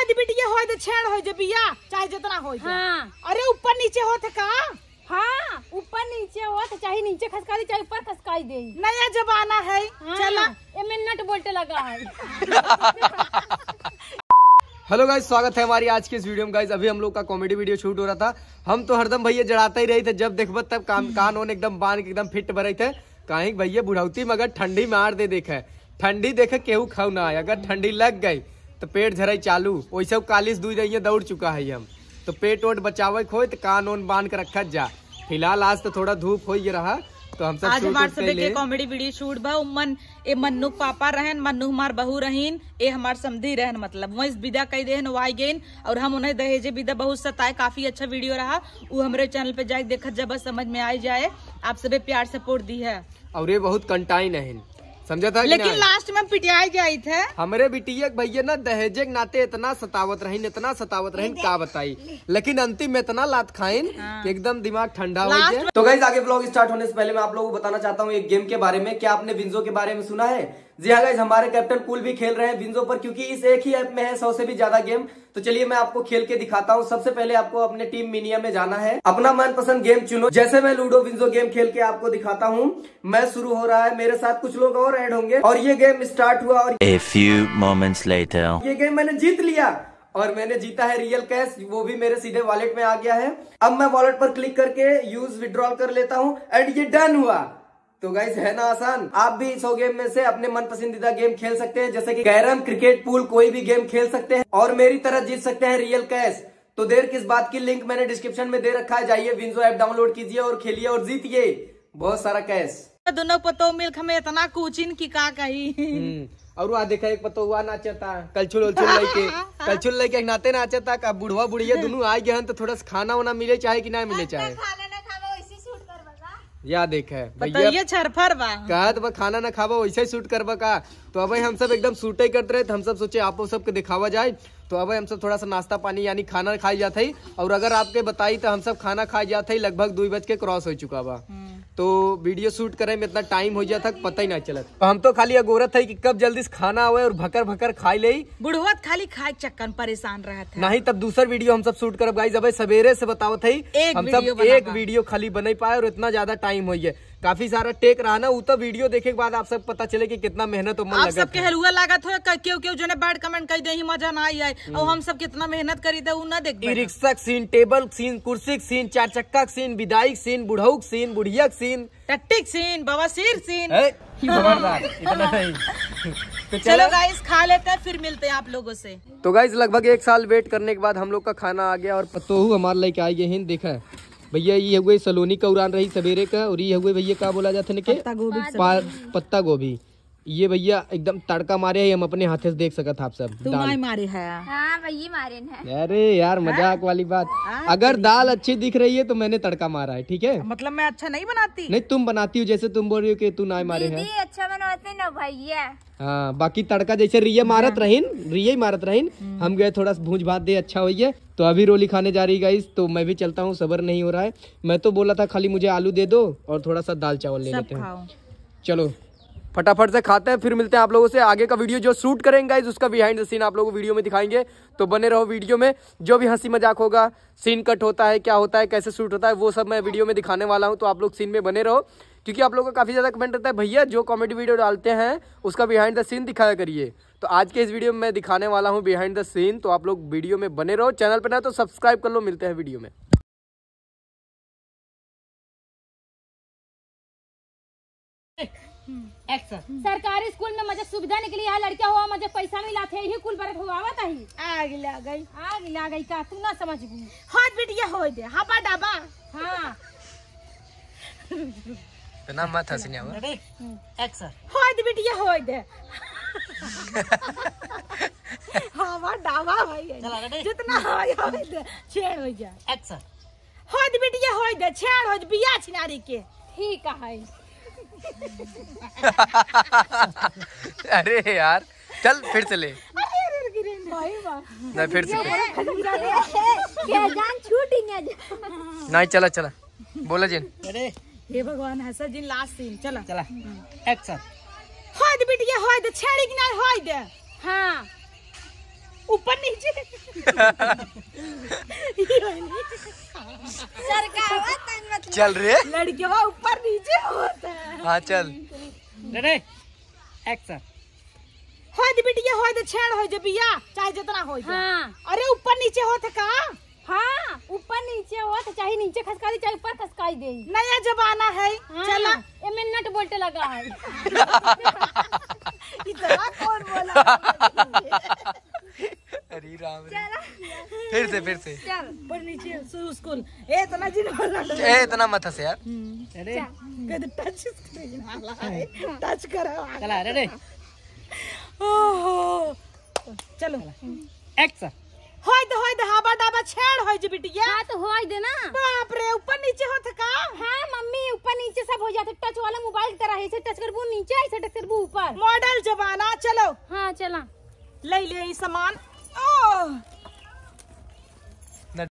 होय द बिटिया होय द तो छेड़ होय जे बिया चाहे जितना होय हां अरे ऊपर नीचे होत का हां ऊपर नीचे होत चाहे नीचे खसकाई चाहे ऊपर खसकाई दे नया जमाना है हाँ। चला ए में नट बोल्ट लगा है हेलो गाइज स्वागत है हमारी आज के इस वीडियो में गाइज अभी हम लोग का कॉमेडी वीडियो शूट हो रहा था हम तो हरदम भैया जड़ाते ही रहे थे जब देखबत तब कान कान होने एकदम बांध के एकदम फिट भरे थे कहीं भैया बुढ़ौती मगर ठंडी मार दे देखे ठंडी देखे केहू खाऊ ना आए अगर ठंडी लग गई तो पेट झरे चालू वैसे कालिस दू जाइए दौड़ चुका है हम तो पेट वोट बचाव हो तो कान ओन बांध के रखा जा फिलहाल आज तो थोड़ा धूप हो रहा तो हम सब आज हमारे सब देखे कॉमेडी वीडियो शूट बा उमन ए मन्नू पापा रहन मन्नू हमार बहू रहीन ए हमार समी रहन मतलब वहीं विदा कह दे वाई गेन और हम उन्हें दहेजे विदा बहुत सताए काफी अच्छा वीडियो रहा वो हमारे चैनल पे जाए देखा जब समझ में आ जाए आप सबे प्यार सपोर्ट दी है और ये बहुत कंटाइन है समझा था लेकिन लास्ट में पिटियाई जाई थे हमारे बिटिया भैया ना दहेजे नाते इतना सतावत रही इतना सतावत रही का बताई लेकिन अंतिम में इतना लात खाइन हाँ। एकदम दिमाग ठंडा हो गया तो गई आगे ब्लॉग स्टार्ट होने से पहले मैं आप लोगों को बताना चाहता हूँ एक गेम के बारे में क्या आपने विंजो के बारे में सुना है जी हाँ गाइज हमारे कैप्टन कूल भी खेल रहे हैं विंजो पर क्योंकि इस एक ही ऐप में है सौ से भी ज्यादा गेम तो चलिए मैं आपको खेल के दिखाता हूँ सबसे पहले आपको अपने टीम मिनिया में जाना है अपना मनपसंद गेम चुनो जैसे मैं लूडो विंजो गेम खेल के आपको दिखाता हूँ मैं शुरू हो रहा है मेरे साथ कुछ लोग और एड होंगे और ये गेम स्टार्ट हुआ और ये गेम मैंने जीत लिया और मैंने जीता है रियल कैश वो भी मेरे सीधे वॉलेट में आ गया है अब मैं वॉलेट पर क्लिक करके यूज विड्रॉल कर लेता हूँ एंड ये डन हुआ तो गाइज है ना आसान आप भी इस गेम में से अपने मन पसंदीदा गेम खेल सकते हैं जैसे कि कैरम क्रिकेट पूल कोई भी गेम खेल सकते हैं और मेरी तरह जीत सकते हैं रियल कैश तो देर किस बात की लिंक मैंने डिस्क्रिप्शन में दे रखा है जाइए विंजो ऐप डाउनलोड कीजिए और खेलिए और जीतिए बहुत सारा कैश तो दोनों पतो मिल्क हमें इतना कोचिन की का कही हम्म, और वहाँ देखा एक पतो हुआ नाचता कलछुल उलछुल लेके कलछुल लेके नाते नाचता था बुढ़वा बुढ़िया दोनों आ गए तो थोड़ा खाना वाना मिले चाहे की ना मिले चाहे अच्छा या देख भैया कहा तो खाना ना खावा वैसे ही शूट करवा का तो अब हम सब एकदम शूट ही करते रहे तो हम सब सोचे आप सबके दिखावा जाए तो अब हम सब थोड़ा सा नाश्ता पानी यानी खाना खाई जाते और अगर आपके बताई तो हम सब खाना खाई जाते लगभग दो बज के क्रॉस हो चुका बा हम्म। तो वीडियो शूट करे में इतना टाइम हो गया था पता ही ना चला तो हम तो खाली अगोरत है कि कब जल्दी से खाना आवे और भकर भकर खाई ले बुढ़वत खाली खाए चक्कर परेशान रहा था नहीं तब दूसर वीडियो हम सब शूट करब सवेरे से बताओ थे हम सब एक वीडियो खाली बन पाए और इतना ज्यादा टाइम हो गया काफी सारा टेक रहा ना वो तो वीडियो देखे के बाद आप सब पता चले कि कितना मेहनत तो आप सब के हलुआ लागत हो क्यों क्यों जो ने बैड कमेंट कर दे मजा ना आई और हम्म। हम सब कितना मेहनत करी दे ना देख रिक्शा सीन टेबल सीन कुर्सी सीन चार चक्का सीन विदाई सीन बुढ़ऊक सीन बुढ़िया सीन टट्टी सीन बवासीर सीन तो चलो गाइस खा लेते हैं फिर मिलते हैं आप लोगों से तो गाइस लगभग एक साल वेट करने के बाद हम लोग का खाना आ गया और पतोहू हमारे लेके आई है हिंद देखा है भैया ये हुए सलोनी का उड़ान रही सवेरे का और ये हुए भैया का बोला जाता है पत्ता गोभी ये भैया एकदम तड़का मारे है हम अपने हाथे से देख सकत आप सब दाल मारे है हाँ, मारे अरे यार मजाक वाली बात हाँ। अगर दाल अच्छी दिख रही है तो मैंने तड़का मारा है ठीक है मतलब मैं अच्छा नहीं बनाती नहीं तुम बनाती हो जैसे तुम बोल रही हो कि तू ना मारे है अच्छा हाँ बाकी तड़का जैसे रिये हाँ। मारत रहीन रिये मारत रहीन हम गए थोड़ा भूज भात दे अच्छा है तो अभी रोली खाने जा रही गाइस तो मैं भी चलता हूँ सबर नहीं हो रहा है मैं तो बोला था खाली मुझे आलू दे दो और थोड़ा सा दाल चावल ले लेते हैं चलो फटाफट से खाते हैं फिर मिलते हैं आप लोगों से आगे का वीडियो जो शूट करेंगे उसका बिहाइंड द सीन आप लोगों को वीडियो में दिखाएंगे तो बने रहो वीडियो में जो भी हंसी मजाक होगा सीन कट होता है क्या होता है कैसे शूट होता है वो सब मैं वीडियो में दिखाने वाला हूँ तो आप लोग सीन में बने रहो क्योंकि आप लोगों का काफ़ी ज़्यादा कमेंट रहता है भैया जो कॉमेडी वीडियो डालते हैं उसका बिहाइंड द सीन दिखाया करिए तो आज के इस वीडियो में मैं दिखाने वाला हूँ बिहाइंड द सीन तो आप लोग वीडियो में बने रहो चैनल पर ना तो सब्सक्राइब कर लो मिलते हैं वीडियो में हम्म। हम्म। सरकारी स्कूल में मुझे सुविधा निकली है लड़किया हुआ मुझे पैसा मिला थे यही कुल बरत हुआ हुआ ही आग ला गई आग ला गई का तू ना समझ गई हाथ बिटिया हो दे हबा डबा हाँ तो नाम मत था अब वो एक्शन हो दे बिटिया हो दे हवा डाबा भाई जितना हवा हो दे छेड़ हो जा एक्सर हाथ बिटिया हो दे छेड़ हो दे बिया छिनारी के ठीक है अरे यार चल फिर से ले ना फिर से नहीं चला चला बोला जिन अरे हे भगवान सर जिन लास्ट सीन चला चला एक्शन हम्म। दे बिटिया दे छेड़ी नहीं दे हाँ। ऊपर नीचे सरकार मतलब। चल रे लड़कियों ऊपर नीचे होता है हाँ, चल रे बिटिया होद छेड़ हो जबिया चाहे जितना हो हाँ। अरे ऊपर नीचे होते का हाँ ऊपर नीचे होत चाहे नीचे खसका दी चाहे ऊपर खसकाई दे नया जमाना है हाँ, चला एमे नट बोल्ट लगा है अरे राम फिर से फिर से चल पर नीचे स्कूल ए इतना जी ए इतना मत हंस यार हम्म। टच चला रेडी हो चलो एक्शन होय दे होय दे हाबा डाबा छेड़ होय जे बिटिया हां तो होय दे ना बाप रे ऊपर नीचे होत का हां मम्मी ऊपर नीचे सब हो जाता टच वाला मोबाइल तरह ऐसे टच करबू नीचे ऐसे टच करबू ऊपर मॉडल जमाना चलो हां चला ले ले सामान ओ